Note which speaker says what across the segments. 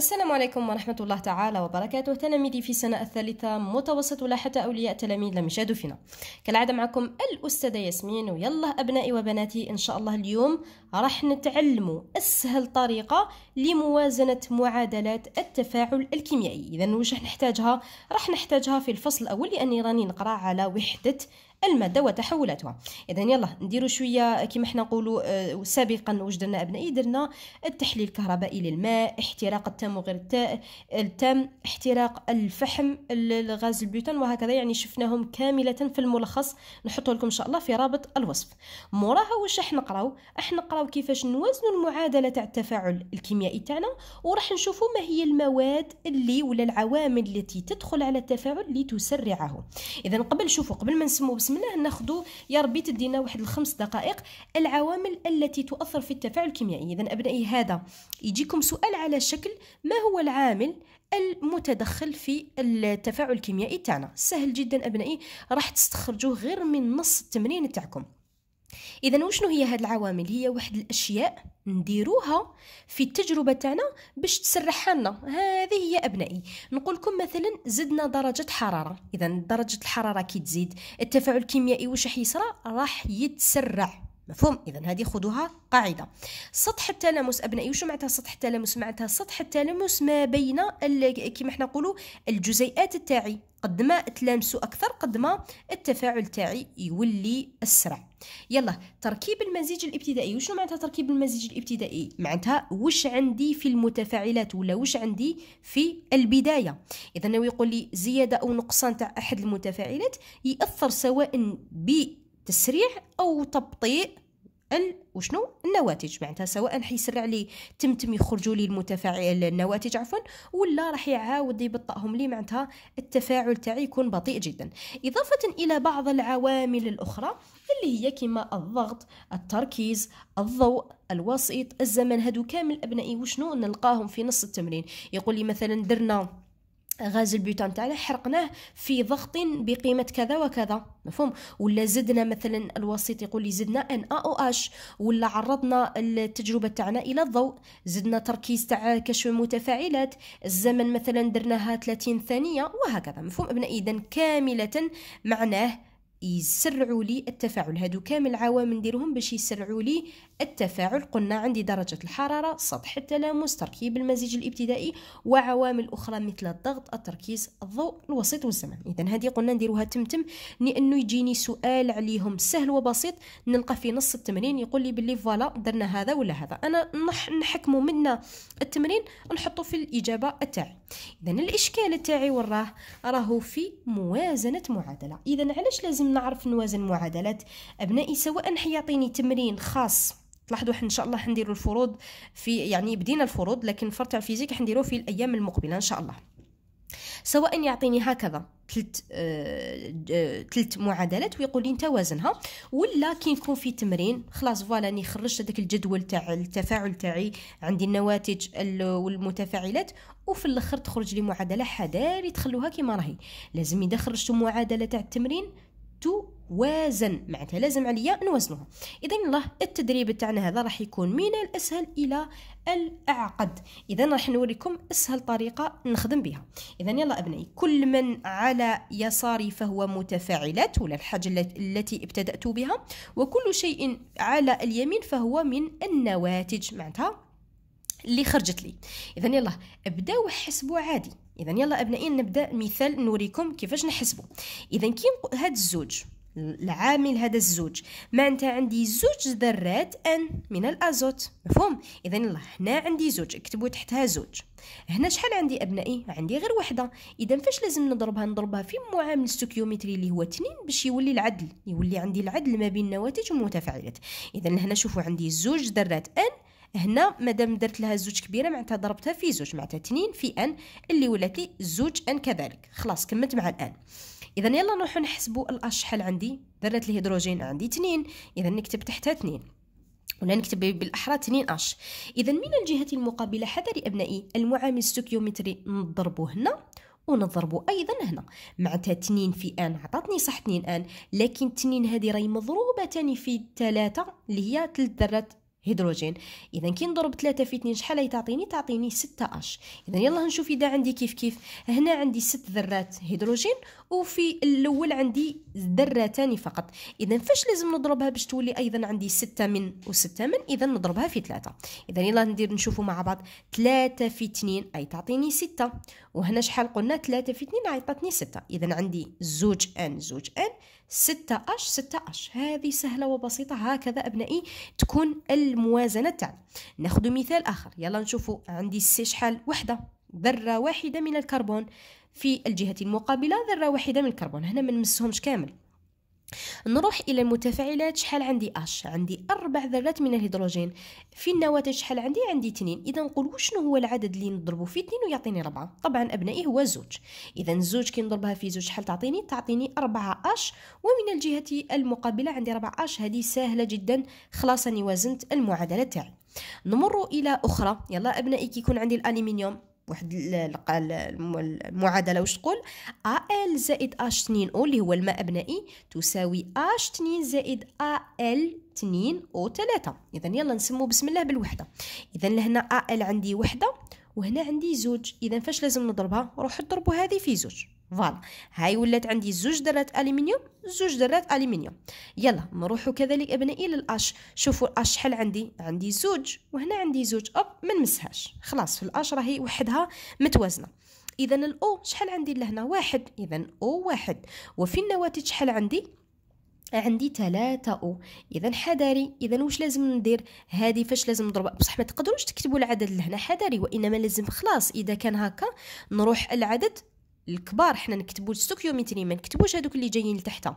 Speaker 1: السلام عليكم ورحمة الله تعالى وبركاته تلاميذي في السنة الثالثة متوسط ولا حتى أولياء تلاميذ لم يشاهدوا فينا كالعادة معكم الأستاذة ياسمين ويلا أبنائي وبناتي إن شاء الله اليوم راح نتعلموا أسهل طريقة لموازنة معادلات التفاعل الكيميائي إذا وش راح نحتاجها؟ راح نحتاجها في الفصل الأول لأني راني نقرأ على وحدة المادة وتحولاتها إذا يلا نديرو شوية كما حنا نقولوا آه، سابقا واش درنا أبنائي درنا التحليل الكهربائي للماء احتراق التام وغير التام احتراق الفحم الغاز البيوتان وهكذا يعني شفناهم كاملة في الملخص نحطه لكم إن شاء الله في رابط الوصف موراها واش راح نقراو راح نقراو كيفاش نوازنوا المعادلة تاع التفاعل الكيميائي تاعنا وراح نشوفوا ما هي المواد اللي ولا العوامل التي تدخل على التفاعل لتسرعه إذا قبل شوفوا قبل ما نسمو بس نتمناه ناخذوا يا ربي تدينا واحد الخمس دقائق العوامل التي تؤثر في التفاعل الكيميائي اذا ابنائي هذا يجيكم سؤال على شكل ما هو العامل المتدخل في التفاعل الكيميائي تاعنا سهل جدا ابنائي راح تستخرجوه غير من نص التمرين تاعكم اذا وشنو هي هاد العوامل هي واحد الاشياء نديروها في التجربه تاعنا باش تسرح لنا هذه هي ابنائي نقول لكم مثلا زدنا درجه حراره اذا درجه الحراره كي تزيد التفاعل الكيميائي واش راح يصرى راح يتسرع مفهوم اذا هذه خذوها قاعده سطح التلامس ابنائي وش معناتها سطح التلامس معناتها سطح التلامس ما بين كيما حنا نقولوا الجزيئات تاعي قد ما تلامسوا اكثر قد ما التفاعل تاعي يولي اسرع يلا تركيب المزيج الابتدائي وشنو معناتها تركيب المزيج الابتدائي معناتها وش عندي في المتفاعلات ولا وش عندي في البدايه اذا هو يقول لي زياده او نقصان تاع احد المتفاعلات ياثر سواء بتسريع او تبطيء ال وشنو النواتج معناتها سواء حيسرع لي تم تم يخرجوا لي المتفاعل النواتج عفوا ولا راح يعاود يبطئهم لي معناتها التفاعل تاعي يكون بطيء جدا اضافه الى بعض العوامل الاخرى اللي هي كما الضغط التركيز الضوء الوسيط الزمن هادو كامل ابنائي وشنو نلقاهم في نص التمرين يقول لي مثلا درنا غاز البيوتان تاعنا حرقناه في ضغط بقيمة كذا وكذا مفهوم ولا زدنا مثلا الوسيط يقول لي زدنا ان ا او اش ولا عرضنا التجربة تاعنا الى الضوء زدنا تركيز تاع كشف المتفاعلات الزمن مثلا درناها 30 ثانية وهكذا مفهوم ابناء اذا كاملة معناه يسرعوا لي التفاعل هادو كامل عوامل نديرهم باش يسرعوا لي التفاعل قلنا عندي درجة الحرارة سطح التلامس تركيب المزيج الابتدائي وعوامل أخرى مثل الضغط التركيز الضوء الوسيط والزمن إذا هذه قلنا نديروها تمتم لأنه يجيني سؤال عليهم سهل وبسيط نلقى في نص التمرين يقول لي باللي فوالا درنا هذا ولا هذا أنا نح نحكمه منا التمرين نحطه في الإجابة تاعي إذا الإشكال تاعي وراه راهو في موازنة معادلة إذا علاش لازم نعرف نوازن معادلات أبنائي سواء حيعطيني تمرين خاص تلاحظوا ان شاء الله حنديروا الفروض في يعني بدينا الفروض لكن فرط تاع الفيزيك حنديروه في الايام المقبله ان شاء الله سواء يعطيني هكذا ثلاث آه، ثلاث آه، معادلات ويقول لي انت ولا كي نكون في تمرين خلاص فوالا راني خرجت هذاك الجدول تاع التفاعل تاعي عندي النواتج والمتفاعلات وفي الاخر تخرج لي معادله حذاري تخلوها كيما راهي لازم اذا خرجتوا معادله تاع التمرين توازن معناتها لازم عليا نوزنها اذا الله التدريب تاعنا هذا راح يكون من الاسهل الى الاعقد اذا راح نوريكم اسهل طريقه نخدم بها اذا يلا ابنائي كل من على يساري فهو متفاعلات ولا الحاجه التي ابتدات بها وكل شيء على اليمين فهو من النواتج معناتها اللي خرجت لي اذا يلا ابداو حسبوا عادي اذا يلا ابنائي نبدا مثال نوريكم كيفاش نحسبه اذا كي هاد الزوج العامل هذا الزوج معناتها عندي زوج ذرات ان من الازوت مفهوم اذا يلا هنا عندي زوج اكتبوا تحتها زوج هنا شحال عندي ابنائي عندي غير وحده اذا فاش لازم نضربها نضربها في معامل ستوكيومتري اللي هو 2 باش يولي العدل يولي عندي العدل ما بين النواتج والمتفاعلات اذا هنا شوفوا عندي زوج ذرات ان هنا مادام درت لها زوج كبيره معناتها ضربتها في زوج معناتها تنين في ان اللي ولات لي زوج ان كذلك خلاص كملت مع الان اذا يلا نروحو نحسبوا الاش شحال عندي درت لي هيدروجين عندي تنين اذا نكتب تحتها تنين ولا نكتب بالاحرى تنين اش اذا من الجهه المقابله حذري ابنائي المعامل السكيومتري نضربو هنا ونضربو ايضا هنا معناتها تنين في ان عطاتني صح تنين ان لكن تنين هذه راهي مضروبه تاني في تلاتة اللي هي تلت ذرات هيدروجين اذا كي نضرب 3 في 2 شحال تعطيني تعطيني 6 اش اذا يلا نشوف اذا عندي كيف كيف هنا عندي 6 ذرات هيدروجين وفي الاول عندي ذرتان فقط اذا فاش لازم نضربها باش تولي ايضا عندي ستة من وستة من اذا نضربها في 3 اذا يلا ندير نشوفوا مع بعض 3 في 2 اي تعطيني ستة وهنا شحال قلنا 3 في اثنين عطاتني ستة اذا عندي زوج ان زوج ان ستة أش ستة أش هذه سهلة وبسيطة هكذا أبنائي تكون الموازنة تاعنا ناخذ مثال آخر يلا نشوفوا عندي سي شحال وحدة ذرة واحدة من الكربون في الجهة المقابلة ذرة واحدة من الكربون هنا ما نمسهمش كامل نروح إلى المتفاعلات شحال عندي أش عندي أربع ذرات من الهيدروجين في النواتج شحال عندي عندي اثنين إذا نقول شنو هو العدد اللي نضربه في اثنين ويعطيني ربعة طبعا أبنائي هو زوج إذا زوج كي نضربها في زوج شحال تعطيني تعطيني أربعة أش ومن الجهة المقابلة عندي ربعة أش هذه سهلة جدا خلاص أني وزنت المعادلة تاعي نمر إلى أخرى يلا أبنائي كي يكون عندي الألمنيوم واحد المعادله واش تقول ا ال زائد اش 2 او اللي هو الماء ابنائي تساوي اش 2 زائد ا ال 2 او 3 اذا يلا نسمو بسم الله بالوحده اذا لهنا ا ال عندي وحده وهنا عندي زوج اذا فاش لازم نضربها نروح نضربوا هذه في زوج فوالا هاي ولات عندي زوج درات الومنيوم زوج درات الومنيوم يلا نروحو كذلك ابنائي للاش شوفوا الاش شحال عندي عندي زوج وهنا عندي زوج اوب ما نمسهاش خلاص في الاش راهي وحدها متوازنه اذا الاو شحال عندي لهنا واحد اذا او واحد وفي النواتج شحال عندي عندي ثلاثة او اذا حذري اذا واش لازم ندير هذه فاش لازم نضرب بصح ما تقدروش تكتبوا العدد لهنا حذري وانما لازم خلاص اذا كان هكا نروح العدد الكبار حنا نكتبوا السكيومتري ما نكتبوش هذوك اللي جايين لتحت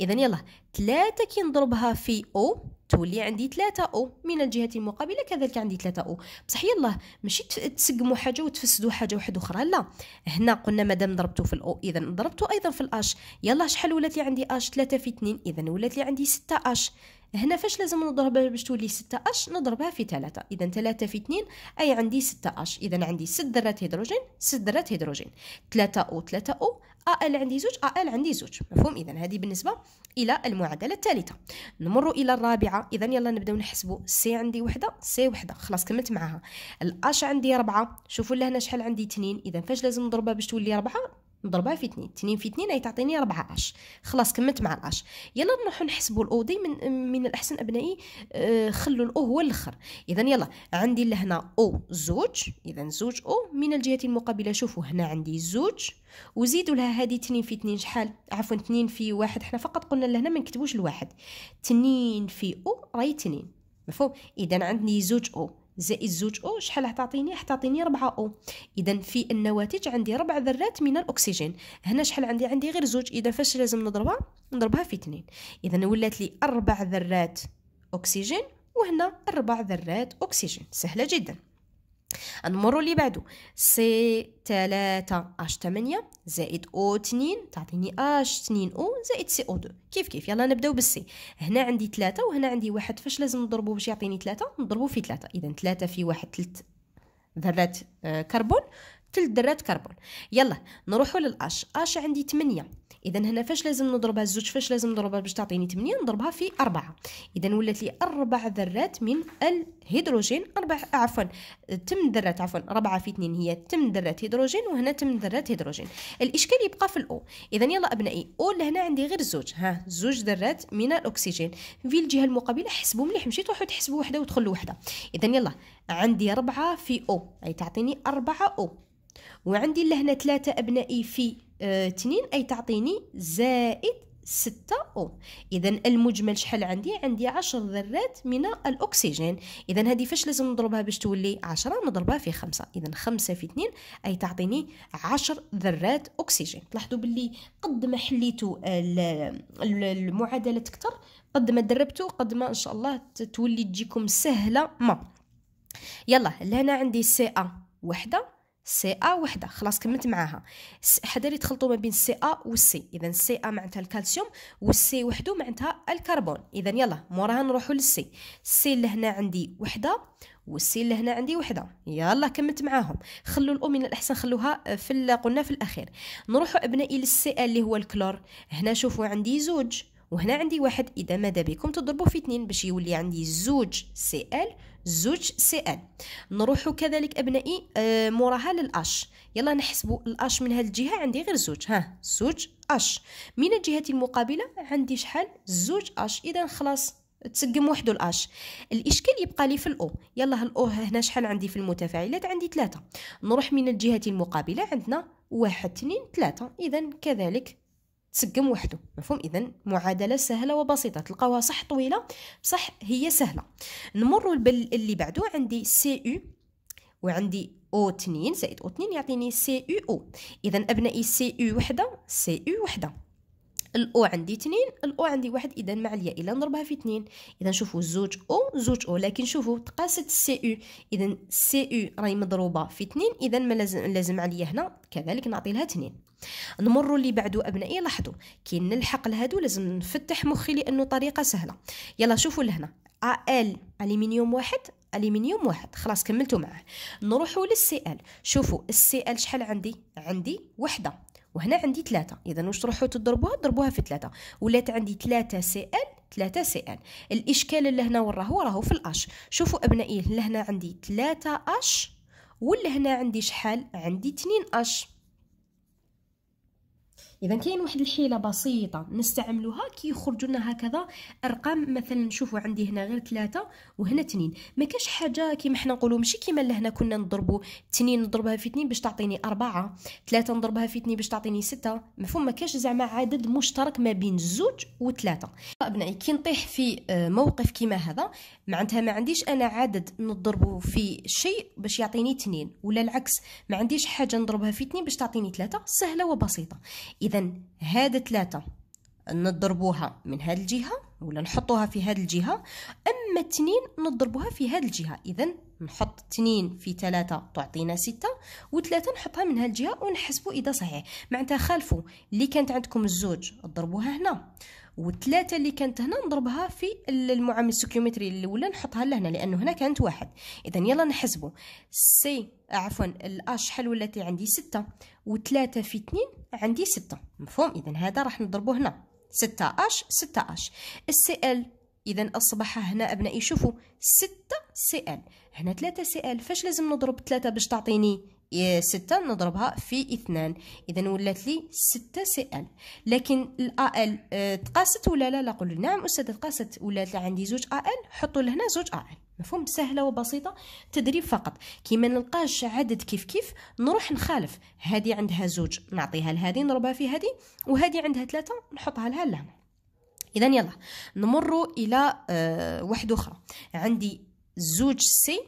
Speaker 1: اذا يلا ثلاثة كي نضربها في او تولي عندي ثلاثة او من الجهة المقابلة كذلك عندي ثلاثة او بصح يلاه ماشي تسقموا حاجة وتفسدوا حاجة واحدة أخرى لا هنا قلنا مادام ضربتو في الأو إذا ضربتو أيضا في الأش يلاه شحال ولات لي عندي أش ثلاثة في اثنين إذا ولات لي عندي ستة أش هنا فاش لازم نضربها باش تولي ستة أش نضربها في ثلاثة إذا ثلاثة في اثنين أي عندي ستة أش إذا عندي ست ذرات هيدروجين ست ذرات هيدروجين ثلاثة او ثلاثة او ا ال عندي زوج ا ال عندي زوج مفهوم اذا هذه بالنسبه الى المعادله الثالثه نمر الى الرابعه اذا يلا نبداو نحسبوا سي عندي وحده سي وحده خلاص كملت معاها الاش عندي ربعة شوفوا لهنا شحال عندي 2 اذا فاش لازم نضربها باش تولي ربعة نضربها في 2 2 في 2 هي تعطيني 14 خلاص كملت مع الاش يلا نروحو نحسبوا الاو دي من من الاحسن ابنائي آه، خلوا الاو هو الاخر اذا يلا عندي لهنا او زوج اذا زوج او من الجهه المقابله شوفوا هنا عندي زوج وزيدوا لها هذه 2 في 2 شحال عفوا 2 في واحد احنا فقط قلنا لهنا ما نكتبوش الواحد 2 في او راهي 2 مفهوم اذا عندي زوج او زائد زوج او شحال حتعطيني حتعطيني ربعة او اذا في النواتج عندي ربع ذرات من الاكسجين هنا شحال عندي عندي غير زوج اذا فاش لازم نضربها نضربها في اثنين اذا ولات لي اربع ذرات اكسجين وهنا اربع ذرات اكسجين سهله جدا نمروا اللي بعده سي 3 اش 8 زائد او 2 تعطيني اش 2 او زائد سي او 2 كيف كيف يلا نبداو بالسي هنا عندي 3 وهنا عندي واحد فاش لازم نضربو باش يعطيني 3 نضربو في 3 اذا 3 في واحد 3 ذرات آه، كربون ثلاث ذرات كربون يلا نروحوا للاش اش عندي 8 اذا هنا فاش لازم نضربها الزوج فاش لازم نضربها باش تعطيني 8 نضربها في 4 اذا ولات لي اربع ذرات من الهيدروجين اربع عفوا تم ذرات عفوا 4 في 2 هي تم ذرات هيدروجين وهنا تم ذرات هيدروجين الاشكال يبقى في الاو اذا يلا ابنائي او لهنا عندي غير زوج ها زوج ذرات من الاكسجين في الجهه المقابله حسبوا مليح مشي تروحوا تحسبوا وحده وتخلوا وحده اذا يلا عندي 4 في او اي تعطيني 4 او وعندي لهنا ثلاثة أبنائي في اثنين آه، أي تعطيني زائد ستة أو إذا المجمل شحال عندي عندي عشر ذرات من الأكسجين إذا هذه فاش لازم نضربها باش تولي عشرة نضربها في خمسة إذا خمسة في اثنين أي تعطيني عشر ذرات أكسجين تلاحظوا باللي قد ما حليتوا المعادلة أكثر قد ما دربتوا قد ما إن شاء الله تولي تجيكم سهلة ما يلا لهنا عندي سي أ وحدة سي ا وحده خلاص كملت معاها حدا اللي تخلطوا ما بين سي ا والسي اذا سي ا معناتها الكالسيوم والسي وحده معناتها الكربون اذا يلا موراها نروحوا للسي السي هنا عندي وحده اللي هنا عندي وحده يلا كملت معاهم خلوا الاو من الاحسن خلوها آه، في قلنا في الاخير نروحوا ابنائي للسي اللي هو الكلور هنا شوفوا عندي زوج وهنا عندي واحد اذا ماذا بكم تضربوا في اثنين باش يولي عندي زوج سي ال زوج سي ال نروحوا كذلك ابنائي آه، موراها للاش يلا نحسبوا الاش من هذه الجهه عندي غير زوج ها زوج اش من الجهه المقابله عندي شحال زوج اش اذا خلاص تسقم وحده الاش الاشكال يبقى لي في الاو يلا الاو هنا شحال عندي في المتفاعلات عندي ثلاثة نروح من الجهه المقابله عندنا واحد اثنين ثلاثة اذا كذلك تسقم وحده مفهوم اذا معادله سهله وبسيطه تلقاوها صح طويله بصح هي سهله نمر باللي بعده عندي سي او وعندي او 2 زائد او 2 يعطيني سي يو او اذا ابنائي سي او وحده سي او وحده الاو عندي اثنين الاو عندي واحد اذا مع الياء الا نضربها في اثنين اذا شوفوا زوج او زوج او لكن شوفوا تقاست السي او اذا السي او راهي مضروبه في اثنين اذا ما لازم لازم عليا هنا كذلك نعطي لها اثنين نمر اللي بعدو ابنائي لاحظوا كي نلحق لهادو لازم نفتح مخي لانه طريقه سهله يلا شوفوا لهنا ال الومنيوم واحد الومنيوم واحد خلاص كملتوا معاه نروحوا للسي ال شوفوا السي ال شحال عندي عندي وحده وهنا عندي ثلاثة إذا واش تروحوا تضربوها ضربوها في ثلاثة ولات عندي ثلاثة سي ان ثلاثة سي ان الاشكال اللي هنا وراه هو راهو في الاش شوفوا ابنائي لهنا عندي ثلاثة اش واللي هنا عندي شحال عندي تنين اش اذا كاين واحد الحيله بسيطه نستعملوها كي يخرجوا لنا هكذا ارقام مثلا نشوفوا عندي هنا غير ثلاثة وهنا اثنين ما كاش حاجه كيما حنا نقولوا ماشي كيما لهنا كنا نضربوا اثنين نضربها في اثنين باش تعطيني أربعة ثلاثة نضربها في اثنين باش تعطيني ستة مفهوم ما كاش زعما عدد مشترك ما بين زوج وثلاثة ابنائي كي نطيح في آه، موقف كيما هذا معناتها ما عنديش انا عدد نضربه في شيء باش يعطيني اثنين ولا العكس ما عنديش حاجه نضربها في اثنين باش تعطيني ثلاثة سهله وبسيطه اذا اذا هاد ثلاثه نضربوها من هاد الجهه ولا نحطوها في هاد الجهه اما اثنين نضربوها في هاد الجهه اذا نحط تنين في ثلاثة تعطينا ستة وثلاثة نحطها من هالجهة ونحسبوا إذا صحيح معناتها خالفوا اللي كانت عندكم الزوج ضربوها هنا وثلاثة اللي كانت هنا نضربها في المعامل السكيومتري الأولى نحطها لهنا لأنه هنا كانت واحد إذا يلا نحسبو سي عفوا الأ شحال التي عندي ستة وثلاثة في اثنين عندي ستة مفهوم إذا هذا راح نضربه هنا ستة أش ستة أش السي ال إذا أصبح هنا أبنائي شوفوا ستة سي ال هنا ثلاثة سي ال فاش لازم نضرب ثلاثة باش تعطيني إيه، ستة نضربها في اثنان إذا ولات لي ستة سي ال لكن الا ال آه، تقاست ولا لا لا قولوا نعم استاذ تقاست ولات عندي زوج ا ال حطوا لهنا زوج ا ال مفهوم سهله وبسيطه تدريب فقط كي ما نلقاش عدد كيف كيف نروح نخالف هذه عندها زوج نعطيها لهذه نضربها في هذه وهذه عندها ثلاثه نحطها لها لهنا اذا يلا نمر الى آه، واحده اخرى عندي زوج سي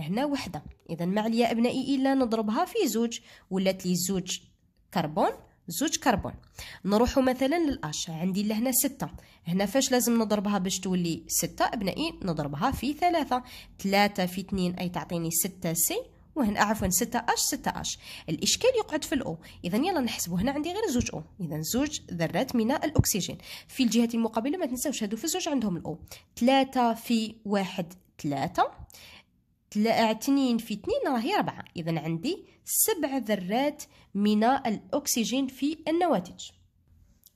Speaker 1: هنا وحدة إذا ما عليا أبنائي إلا نضربها في زوج ولات لي زوج كربون زوج كربون نروح مثلا للأش عندي لهنا ستة هنا فاش لازم نضربها باش تولي ستة أبنائي نضربها في ثلاثة ثلاثة في اثنين أي تعطيني ستة سي وهنا عفوا ستة أش ستة أش الاشكال يقعد في الاو اذا يلا نحسبو هنا عندي غير زوج او اذا زوج ذرات من الاكسجين في الجهه المقابله ما تنساوش هادو في زوج عندهم الاو ثلاثة في واحد ثلاثة تلا... اعتنين في اثنين راهي ربعة إذا عندي سبع ذرات من الأكسجين في النواتج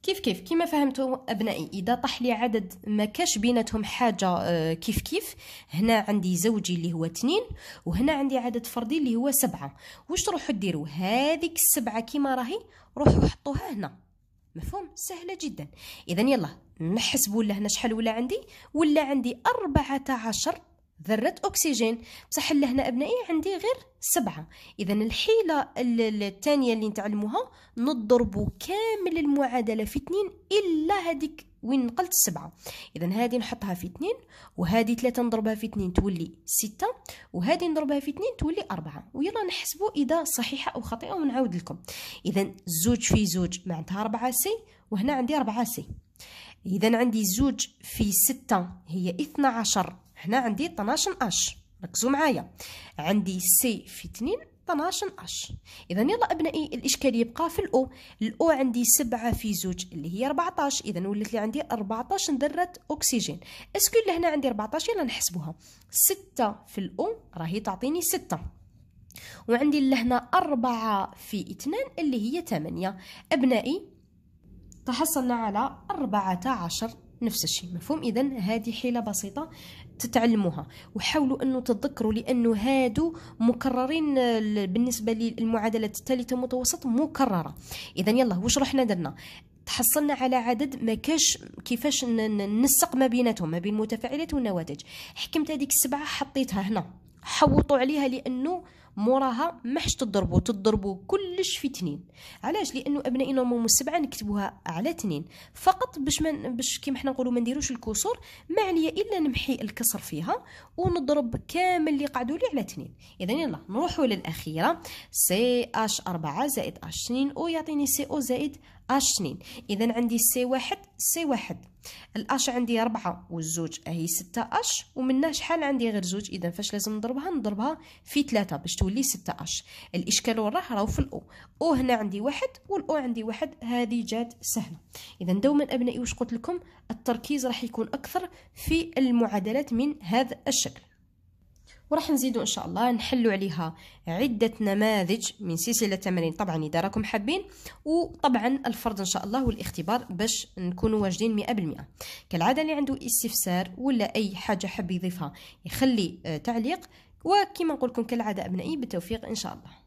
Speaker 1: كيف كيف كما فهمتوا أبنائي إذا طح لي عدد ما كاش بيناتهم حاجة آه، كيف كيف هنا عندي زوجي اللي هو اثنين وهنا عندي عدد فردي اللي هو سبعة واش تروحوا ديروا هذيك السبعة كيما راهي روحوا حطوها هنا مفهوم سهلة جدا إذا يلا نحسبوا لهنا شحال ولا عندي ولا عندي أربعة عشر ذرة أكسجين بصح لهنا أبنائي عندي غير سبعة إذا الحيلة الثانية اللي نتعلموها نضربوا كامل المعادلة في اثنين إلا هذيك وين نقلت السبعة إذا هذه نحطها في اثنين وهذه ثلاثة نضربها في اثنين تولي ستة وهذه نضربها في اثنين تولي أربعة ويلا نحسبوا إذا صحيحة أو خطيئة ونعود لكم إذا زوج في زوج معناتها أربعة سي وهنا عندي أربعة سي إذا عندي زوج في ستة هي اثنا عشر هنا عندي 12 اش ركزوا معايا عندي سي في 2 12 اش اذا يلا ابنائي الاشكال يبقى في الاو الاو عندي 7 في زوج اللي هي 14 اذا ولات لي عندي 14 ذره اكسجين اسكو اللي هنا عندي 14 يلا نحسبوها 6 في الاو راهي تعطيني 6 وعندي لهنا 4 في 2 اللي هي 8 أبنائي تحصلنا على 14 نفس الشيء مفهوم اذا هذه حيله بسيطه تتعلموها وحاولوا انه تتذكروا لانه هادو مكررين بالنسبه للمعادلات الثالثه متوسط مكرره اذا يلا واش رحنا درنا تحصلنا على عدد ما كاش كيفاش ننسق ما بيناتهم ما بين المتفاعلات والنواتج حكمت هذيك السبعه حطيتها هنا حوطوا عليها لانه موراها ما حش تضربوا تضربوا كلش في تنين علاش لانه ابنائي نورمالمون السبعه نكتبوها على تنين فقط باش من باش كيما حنا نقولوا ما نديروش الكسور ما عليا الا نمحي الكسر فيها ونضرب كامل اللي قعدوا لي على تنين اذا يلا نروحوا للاخيره سي اش 4 زائد اش 2 او يعطيني سي او زائد اش اثنين اذا عندي سي واحد سي واحد الاش عندي أربعة والزوج هي ستة اش ومنها شحال عندي غير زوج اذا فاش لازم نضربها نضربها في ثلاثة باش تولي ستة اش الاشكال وراه راهو في الاو او هنا عندي واحد والاو عندي واحد هذه جات سهلة اذا دوما ابنائي واش قلت لكم التركيز راح يكون اكثر في المعادلات من هذا الشكل وراح نزيدوا ان شاء الله نحلوا عليها عده نماذج من سلسله تمارين طبعا اذا راكم حابين وطبعا الفرض ان شاء الله والاختبار باش نكونوا واجدين 100% كالعاده اللي عنده استفسار ولا اي حاجه حاب يضيفها يخلي آه، تعليق وكما نقول لكم كالعاده ابنائي بالتوفيق ان شاء الله